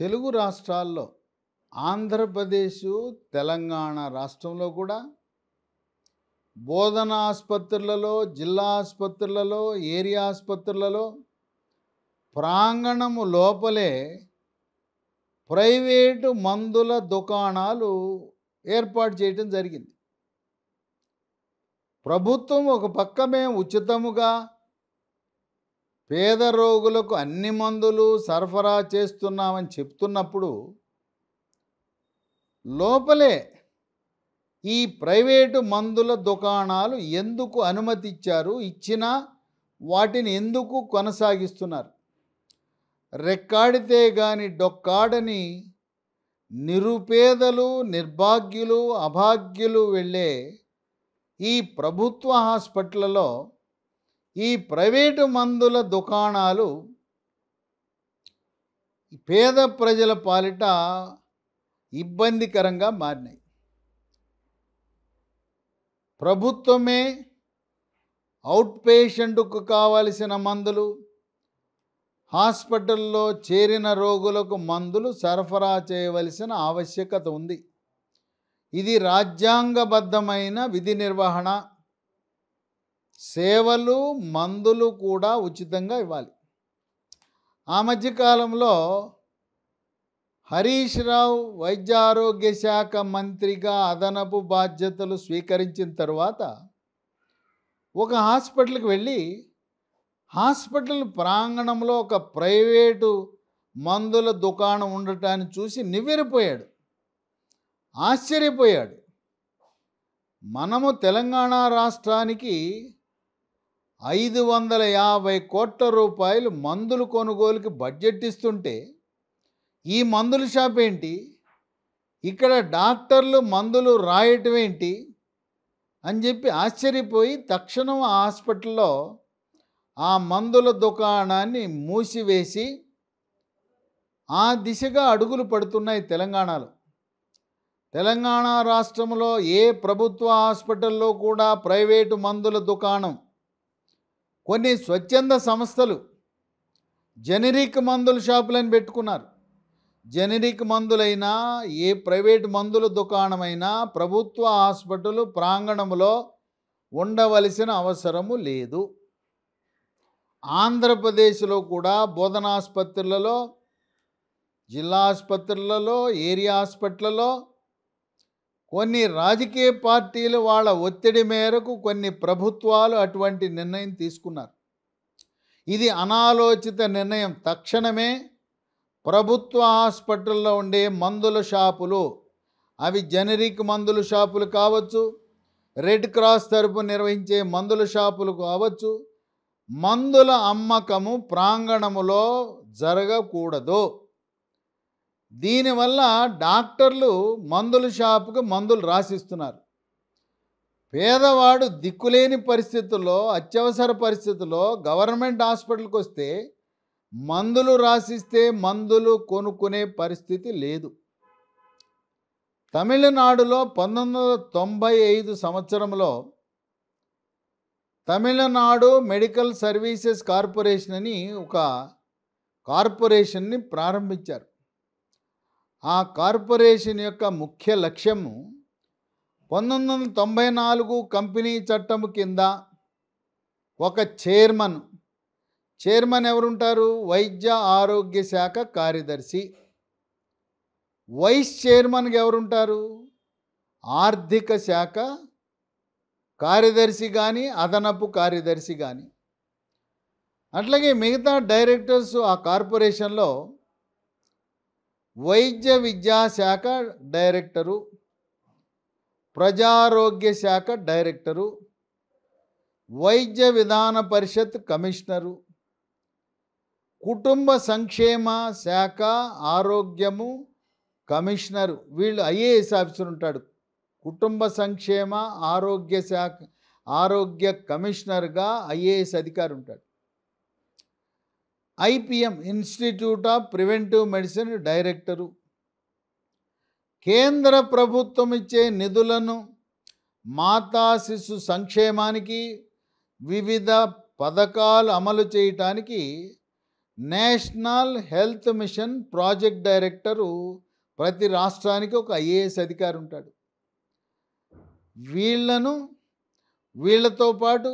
తెలుగు రాష్ట్రాల్లో ఆంధ్రప్రదేశ్ తెలంగాణ రాష్ట్రంలో కూడా బోధన ఆసుపత్రులలో జిల్లా ఆసుపత్రులలో ఏరియా ఆసుపత్రులలో ప్రాంగణము లోపలే ప్రైవేటు మందుల దుకాణాలు ఏర్పాటు చేయటం జరిగింది ప్రభుత్వం ఒక పక్క మేము ఉచితముగా పేద రోగులకు అన్ని మందులు సరఫరా చేస్తున్నామని చెప్తున్నప్పుడు లోపలే ఈ ప్రైవేటు మందుల దుకాణాలు ఎందుకు అనుమతి ఇచ్చారు ఇచ్చినా వాటిని ఎందుకు కొనసాగిస్తున్నారు రెక్కాడితే గాని డొక్కాడని నిరుపేదలు నిర్భాగ్యులు అభాగ్యులు వెళ్ళే ఈ ప్రభుత్వ హాస్పిటల్లో ఈ ప్రైవేటు మందుల దుకాణాలు పేద ప్రజల పాలిట ఇబ్బందికరంగా మారినాయి ప్రభుత్వమే అవుట్ పేషెంట్కు కావలసిన మందులు హాస్పిటల్లో చేరిన రోగులకు మందులు సరఫరా చేయవలసిన ఆవశ్యకత ఉంది ఇది రాజ్యాంగబద్ధమైన విధి నిర్వహణ సేవలు మందులు కూడా ఉచితంగా ఇవ్వాలి ఆ మధ్యకాలంలో హరీష్ రావు వైద్య ఆరోగ్య శాఖ మంత్రిగా అదనపు బాధ్యతలు స్వీకరించిన తర్వాత ఒక హాస్పిటల్కి వెళ్ళి హాస్పిటల్ ప్రాంగణంలో ఒక ప్రైవేటు మందుల దుకాణం ఉండటాన్ని చూసి నివ్వెరిపోయాడు ఆశ్చర్యపోయాడు మనము తెలంగాణ రాష్ట్రానికి ఐదు వందల యాభై కోట్ల రూపాయలు మందులు కొనుగోలుకి బడ్జెట్ ఇస్తుంటే ఈ మందుల షాప్ ఏంటి ఇక్కడ డాక్టర్లు మందులు రాయటం ఏంటి అని చెప్పి ఆశ్చర్యపోయి తక్షణం ఆ హాస్పిటల్లో ఆ మందుల దుకాణాన్ని మూసివేసి ఆ దిశగా అడుగులు పడుతున్నాయి తెలంగాణలో తెలంగాణ రాష్ట్రంలో ఏ ప్రభుత్వ హాస్పిటల్లో కూడా ప్రైవేటు మందుల దుకాణం కొన్ని స్వచ్ఛంద సంస్థలు జెనరిక్ మందుల షాపులను పెట్టుకున్నారు జెనరిక్ మందులైనా ఏ ప్రైవేట్ మందుల దుకాణమైనా ప్రభుత్వ హాస్పిటల్ ప్రాంగణంలో ఉండవలసిన అవసరము లేదు ఆంధ్రప్రదేశ్లో కూడా బోధనాసుపత్రులలో జిల్లా ఆసుపత్రులలో ఏరియా హాస్పిటల్లో కొన్ని రాజకీయ పార్టీలు వాళ్ళ ఒత్తిడి మేరకు కొన్ని ప్రభుత్వాలు అటువంటి నిర్ణయం తీసుకున్నారు ఇది అనాలోచిత నిర్ణయం తక్షణమే ప్రభుత్వ హాస్పిటల్లో ఉండే మందుల షాపులు అవి జనరిక్ మందుల షాపులు కావచ్చు రెడ్ క్రాస్ తరపు నిర్వహించే మందుల షాపులు కావచ్చు మందుల అమ్మకము ప్రాంగణములో జరగకూడదు దీనివల్ల డాక్టర్లు మందుల షాపుకు మందులు రాసిస్తున్నారు పేదవాడు దిక్కులేని పరిస్థితుల్లో అత్యవసర పరిస్థితుల్లో గవర్నమెంట్ హాస్పిటల్కి వస్తే మందులు రాసిస్తే మందులు కొనుక్కునే పరిస్థితి లేదు తమిళనాడులో పంతొమ్మిది వందల తొంభై ఐదు సంవత్సరంలో తమిళనాడు మెడికల్ సర్వీసెస్ కార్పొరేషన్ అని ఒక కార్పొరేషన్ని ప్రారంభించారు ఆ కార్పొరేషన్ యొక్క ముఖ్య లక్ష్యము పంతొమ్మిది వందల తొంభై నాలుగు కంపెనీ చట్టము కింద ఒక చైర్మన్ చైర్మన్ ఎవరుంటారు వైద్య ఆరోగ్య శాఖ కార్యదర్శి వైస్ చైర్మన్గా ఎవరుంటారు ఆర్థిక శాఖ కార్యదర్శి కానీ అదనపు కార్యదర్శి కానీ అట్లాగే మిగతా డైరెక్టర్స్ ఆ కార్పొరేషన్లో వైద్య విద్యాశాఖ డైరెక్టరు ప్రజారోగ్య శాఖ డైరెక్టరు వైద్య విధాన పరిషత్ కమిషనరు కుటుంబ సంక్షేమ శాఖ ఆరోగ్యము కమిషనరు వీళ్ళు ఐఏఎస్ ఆఫీసర్ ఉంటాడు కుటుంబ సంక్షేమ ఆరోగ్య శాఖ ఆరోగ్య కమిషనర్గా ఐఏఎస్ అధికారి ఉంటాడు IPM institute of preventive medicine director కేంద్ర ప్రభుత్వం ఇచ్చే నిధులను మాతా శిశు సంక్షేమానికి వివిధ పథకాలు అమలు చేయటానికి national health mission project director ప్రతి రాష్ట్రానికి ఒక ఐఏఎస్ అధికారి ఉంటాడు వీళ్లను వీళ్లతో పాటు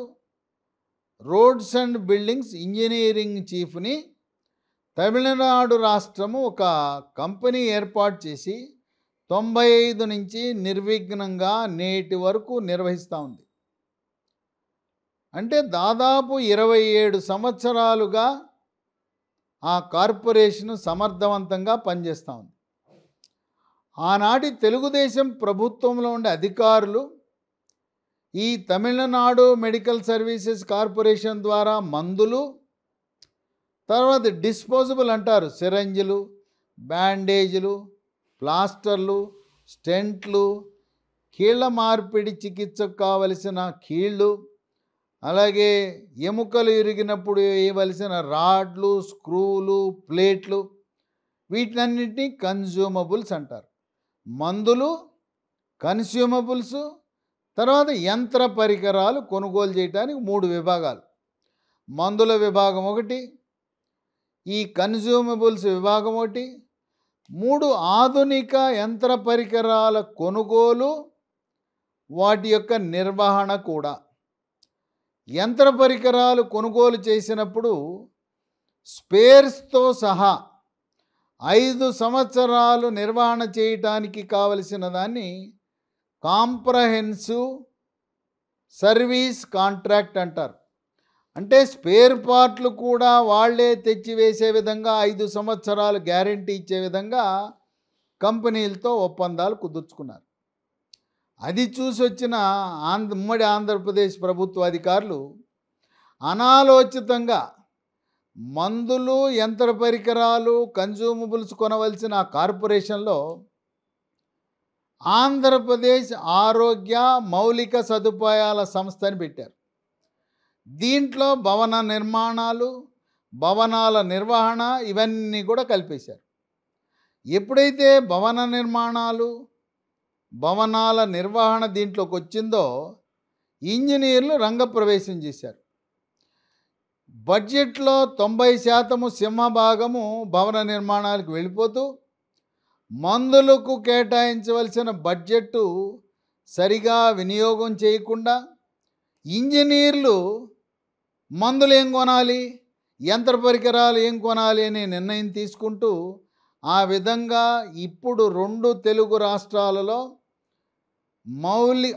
రోడ్స్ అండ్ బిల్డింగ్స్ ఇంజనీరింగ్ చీఫ్ని తమిళనాడు రాష్ట్రము ఒక కంపెనీ ఏర్పాటు చేసి తొంభై ఐదు నుంచి నిర్విఘ్నంగా నేటి వరకు నిర్వహిస్తూ ఉంది అంటే దాదాపు ఇరవై ఏడు సంవత్సరాలుగా ఆ కార్పొరేషన్ సమర్థవంతంగా పనిచేస్తూ ఉంది ఆనాటి తెలుగుదేశం ప్రభుత్వంలో ఉండే అధికారులు ఈ తమిళనాడు మెడికల్ సర్వీసెస్ కార్పొరేషన్ ద్వారా మందులు తర్వాత డిస్పోజబుల్ అంటారు సిరంజిలు బ్యాండేజీలు ప్లాస్టర్లు స్టెంట్లు కీళ్ళ మార్పిడి చికిత్సకు కావలసిన కీళ్ళు అలాగే ఎముకలు ఇరిగినప్పుడు వేయవలసిన రాడ్లు స్క్రూలు ప్లేట్లు వీటినన్నింటినీ కన్జ్యూమబుల్స్ అంటారు మందులు కన్స్యూమబుల్సు తర్వాత యంత్ర పరికరాలు కొనుగోలు చేయడానికి మూడు విభాగాలు మందుల విభాగం ఒకటి ఈ కన్జ్యూమబుల్స్ విభాగం ఒకటి మూడు ఆధునిక యంత్ర పరికరాల కొనుగోలు వాటి యొక్క నిర్వహణ కూడా యంత్ర పరికరాలు కొనుగోలు చేసినప్పుడు స్పేర్స్తో సహా ఐదు సంవత్సరాలు నిర్వహణ చేయటానికి కావలసిన దాన్ని కాంప్రహెన్సివ్ సర్వీస్ కాంట్రాక్ట్ అంటారు అంటే స్పేర్ పార్ట్లు కూడా వాళ్లే తెచ్చివేసే విధంగా ఐదు సంవత్సరాలు గ్యారంటీ ఇచ్చే విధంగా కంపెనీలతో ఒప్పందాలు కుదుర్చుకున్నారు అది చూసి వచ్చిన ఆంధ్ర ఉమ్మడి ఆంధ్రప్రదేశ్ ప్రభుత్వ అధికారులు అనాలోచితంగా మందులు యంత్ర పరికరాలు కన్జ్యూమబుల్స్ కొనవలసిన కార్పొరేషన్లో ఆంధ్రప్రదేశ్ ఆరోగ్య మౌలిక సదుపాయాల సంస్థని పెట్టారు దీంట్లో భవన నిర్మాణాలు భవనాల నిర్వహణ ఇవన్నీ కూడా కల్పేశారు ఎప్పుడైతే భవన నిర్మాణాలు భవనాల నిర్వహణ దీంట్లోకి వచ్చిందో ఇంజనీర్లు రంగప్రవేశం చేశారు బడ్జెట్లో తొంభై శాతము సింహభాగము భవన నిర్మాణాలకు వెళ్ళిపోతూ మందులకు కేటాయించవలసిన బడ్జెట్టు సరిగా వినియోగం చేయకుండా ఇంజనీర్లు మందులు ఏం కొనాలి యంత్ర పరికరాలు ఏం కొనాలి అనే నిర్ణయం తీసుకుంటూ ఆ విధంగా ఇప్పుడు రెండు తెలుగు రాష్ట్రాలలో మౌలి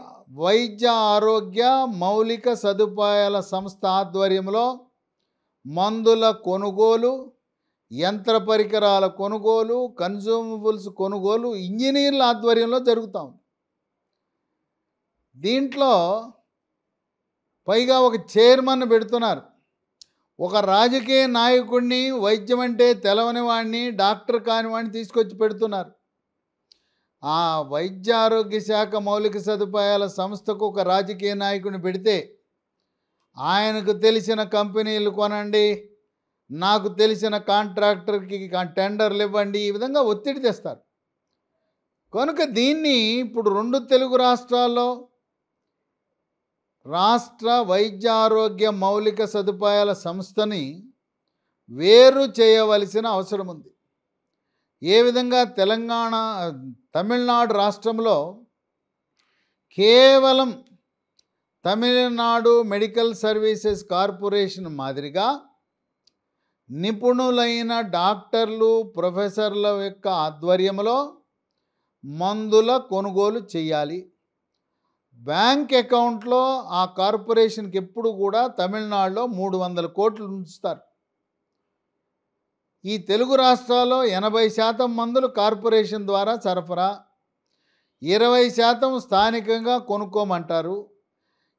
వైద్య ఆరోగ్య మౌలిక సదుపాయాల సంస్థ ఆధ్వర్యంలో మందుల కొనుగోలు యంత్ర పరికరాల కొనుగోలు కన్సూమబుల్స్ కొనుగోలు ఇంజనీర్ల ఆధ్వర్యంలో జరుగుతూ ఉంది దీంట్లో పైగా ఒక చైర్మన్ పెడుతున్నారు ఒక రాజకీయ నాయకుడిని వైద్యం అంటే తెలవని వాడిని డాక్టర్ కాని వాడిని తీసుకొచ్చి పెడుతున్నారు ఆ వైద్య ఆరోగ్య శాఖ మౌలిక సదుపాయాల సంస్థకు ఒక రాజకీయ నాయకుని పెడితే ఆయనకు తెలిసిన కంపెనీలు కొనండి నాకు తెలిసిన కాంట్రాక్టర్కి టెండర్లు ఇవ్వండి ఈ విధంగా ఒత్తిడి తెస్తారు కనుక దీన్ని ఇప్పుడు రెండు తెలుగు రాష్ట్రాల్లో రాష్ట్ర వైద్య ఆరోగ్య మౌలిక సదుపాయాల సంస్థని వేరు చేయవలసిన అవసరం ఉంది ఏ విధంగా తెలంగాణ తమిళనాడు రాష్ట్రంలో కేవలం తమిళనాడు మెడికల్ సర్వీసెస్ కార్పొరేషన్ మాదిరిగా నిపుణులైన డాక్టర్లు ప్రొఫెసర్ల యొక్క ఆధ్వర్యంలో మందుల కొనుగోలు చేయాలి బ్యాంక్ అకౌంట్లో ఆ కార్పొరేషన్కి ఎప్పుడు కూడా తమిళనాడులో మూడు వందల కోట్లు ఉంచుతారు ఈ తెలుగు రాష్ట్రాల్లో ఎనభై శాతం మందులు కార్పొరేషన్ ద్వారా సరఫరా ఇరవై శాతం స్థానికంగా కొనుక్కోమంటారు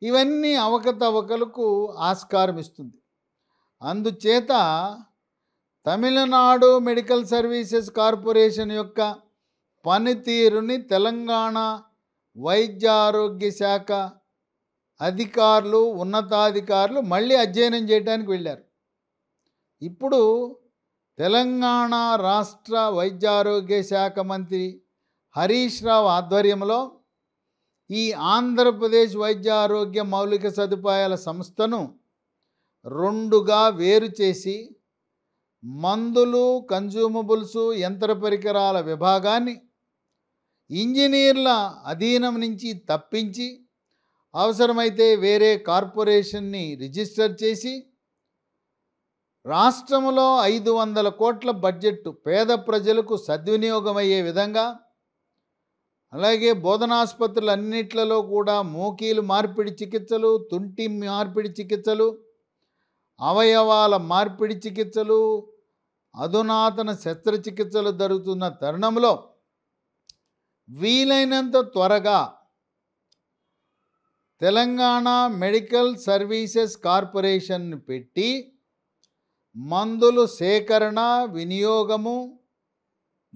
ఇవన్నీ అవకతవకలకు ఆస్కారం ఇస్తుంది అందుచేత తమిళనాడు మెడికల్ సర్వీసెస్ కార్పొరేషన్ యొక్క పనితీరుని తెలంగాణ వైద్య ఆరోగ్య శాఖ అధికారులు ఉన్నతాధికారులు మళ్ళీ అధ్యయనం చేయడానికి వెళ్ళారు ఇప్పుడు తెలంగాణ రాష్ట్ర వైద్య ఆరోగ్య శాఖ మంత్రి హరీష్ రావు ఆధ్వర్యంలో ఈ ఆంధ్రప్రదేశ్ వైద్యారోగ్య మౌలిక సదుపాయాల సంస్థను రెండుగా వేరు చేసి మందులు కన్జ్యూమబుల్స్ యంత్ర పరికరాల విభాగాన్ని ఇంజనీర్ల అధీనం నుంచి తప్పించి అవసరమైతే వేరే కార్పొరేషన్ని రిజిస్టర్ చేసి రాష్ట్రంలో ఐదు వందల కోట్ల బడ్జెట్ పేద ప్రజలకు సద్వినియోగం అయ్యే విధంగా అలాగే అన్నిట్లలో కూడా మోకీలు మార్పిడి చికిత్సలు తుంటి మార్పిడి చికిత్సలు అవయవాల మార్పిడి చికిత్సలు అధునాతన శస్త్రచికిత్సలు జరుగుతున్న తరుణంలో వీలైనంత త్వరగా తెలంగాణ మెడికల్ సర్వీసెస్ కార్పొరేషన్ పెట్టి మందులు సేకరణ వినియోగము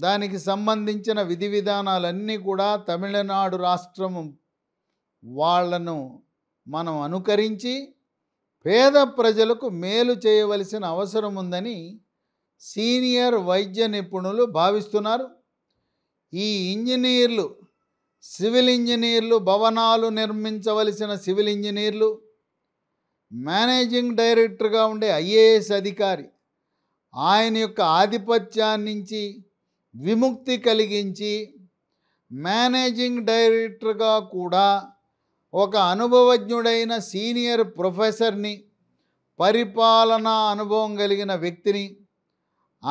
దానికి సంబంధించిన విధి విధానాలన్నీ కూడా తమిళనాడు రాష్ట్రం వాళ్ళను మనం అనుకరించి పేద ప్రజలకు మేలు చేయవలసిన అవసరం ఉందని సీనియర్ వైద్య నిపుణులు భావిస్తున్నారు ఈ ఇంజనీర్లు సివిల్ ఇంజనీర్లు భవనాలు నిర్మించవలసిన సివిల్ ఇంజనీర్లు మేనేజింగ్ డైరెక్టర్గా ఉండే ఐఏఎస్ అధికారి ఆయన యొక్క ఆధిపత్యాన్నించి విముక్తి కలిగించి మేనేజింగ్ డైరెక్టర్గా కూడా ఒక అనుభవజ్ఞుడైన సీనియర్ ప్రొఫెసర్ని పరిపాలనా అనుభవం కలిగిన వ్యక్తిని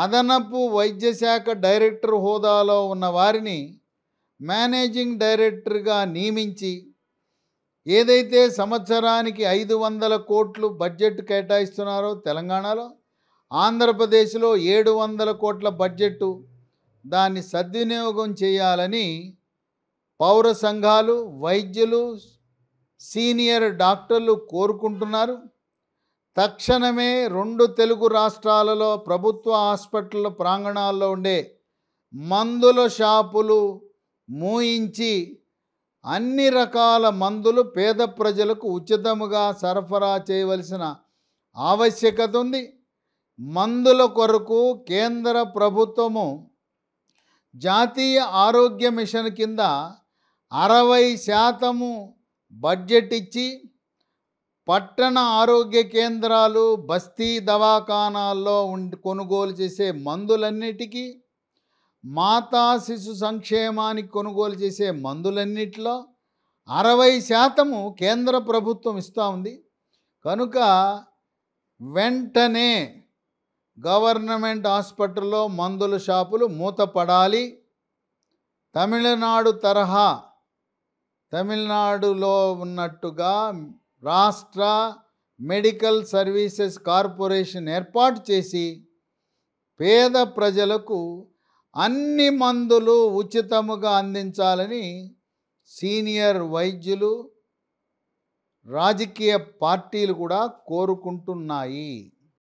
అదనపు వైద్య శాఖ డైరెక్టర్ హోదాలో ఉన్న వారిని మేనేజింగ్ డైరెక్టర్గా నియమించి ఏదైతే సంవత్సరానికి ఐదు వందల కోట్లు బడ్జెట్ కేటాయిస్తున్నారో తెలంగాణలో ఆంధ్రప్రదేశ్లో ఏడు వందల కోట్ల బడ్జెట్టు దాన్ని సద్వినియోగం చేయాలని పౌర సంఘాలు వైద్యులు సీనియర్ డాక్టర్లు కోరుకుంటున్నారు తక్షణమే రెండు తెలుగు రాష్ట్రాలలో ప్రభుత్వ హాస్పిటల్ ప్రాంగణాల్లో ఉండే మందుల షాపులు మూయించి అన్ని రకాల మందులు పేద ప్రజలకు ఉచితముగా సరఫరా చేయవలసిన ఆవశ్యకత ఉంది మందుల కొరకు కేంద్ర ప్రభుత్వము జాతీయ ఆరోగ్య మిషన్ కింద అరవై శాతము బడ్జెట్ ఇచ్చి పట్టణ ఆరోగ్య కేంద్రాలు బస్తీ దవాఖానాల్లో ఉండి కొనుగోలు చేసే మందులన్నిటికీ మాతా శిశు సంక్షేమానికి కొనుగోలు చేసే మందులన్నిటిలో అరవై శాతము కేంద్ర ప్రభుత్వం ఇస్తూ ఉంది కనుక వెంటనే గవర్నమెంట్ హాస్పిటల్లో మందుల షాపులు మూతపడాలి తమిళనాడు తరహా తమిళనాడులో ఉన్నట్టుగా రాష్ట్ర మెడికల్ సర్వీసెస్ కార్పొరేషన్ ఏర్పాటు చేసి పేద ప్రజలకు అన్ని మందులు ఉచితముగా అందించాలని సీనియర్ వైద్యులు రాజకీయ పార్టీలు కూడా కోరుకుంటున్నాయి